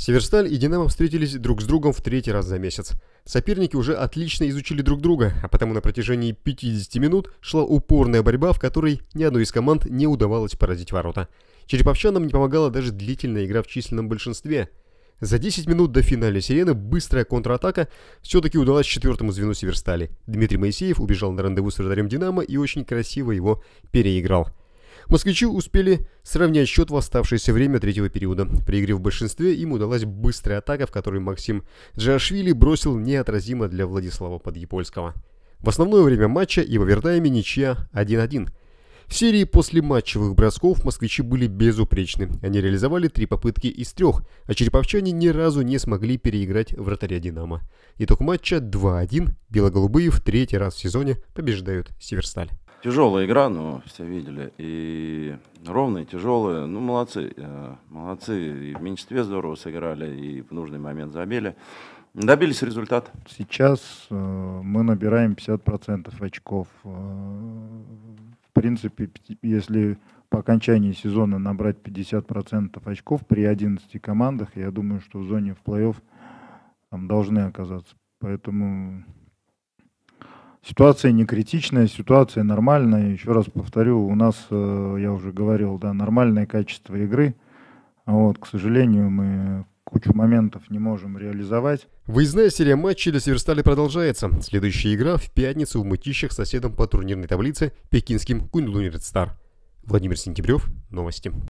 Северсталь и Динамо встретились друг с другом в третий раз за месяц. Соперники уже отлично изучили друг друга, а потому на протяжении 50 минут шла упорная борьба, в которой ни одной из команд не удавалось поразить ворота. Череповчанам не помогала даже длительная игра в численном большинстве. За 10 минут до финальной сирены быстрая контратака все-таки удалась четвертому звену Северстали. Дмитрий Моисеев убежал на рандеву с вратарем «Динамо» и очень красиво его переиграл. Москвичи успели сравнять счет в оставшееся время третьего периода. При игре в большинстве им удалась быстрая атака, в которой Максим Джашвили бросил неотразимо для Владислава Подъепольского. В основное время матча и в овертайме ничья 1-1. В серии после матчевых бросков москвичи были безупречны. Они реализовали три попытки из трех, а череповчане ни разу не смогли переиграть вратаря «Динамо». Итог матча 2-1. Белоголубые в третий раз в сезоне побеждают «Северсталь». Тяжелая игра, но все видели. И ровные, тяжелые. Ну, молодцы. Э, молодцы. И в меньшинстве здорово сыграли, и в нужный момент забили. Добились результата. Сейчас э, мы набираем 50% очков. Э, в принципе, если по окончании сезона набрать 50% очков при 11 командах, я думаю, что в зоне в плей-офф там должны оказаться. Поэтому Ситуация не критичная, ситуация нормальная. Еще раз повторю, у нас, э, я уже говорил, да, нормальное качество игры. Вот, к сожалению, мы кучу моментов не можем реализовать. Выездная серия матчей для Северстали продолжается. Следующая игра в пятницу в мытищах соседом по турнирной таблице пекинским Кунь Стар. Владимир Сентябрев, новости.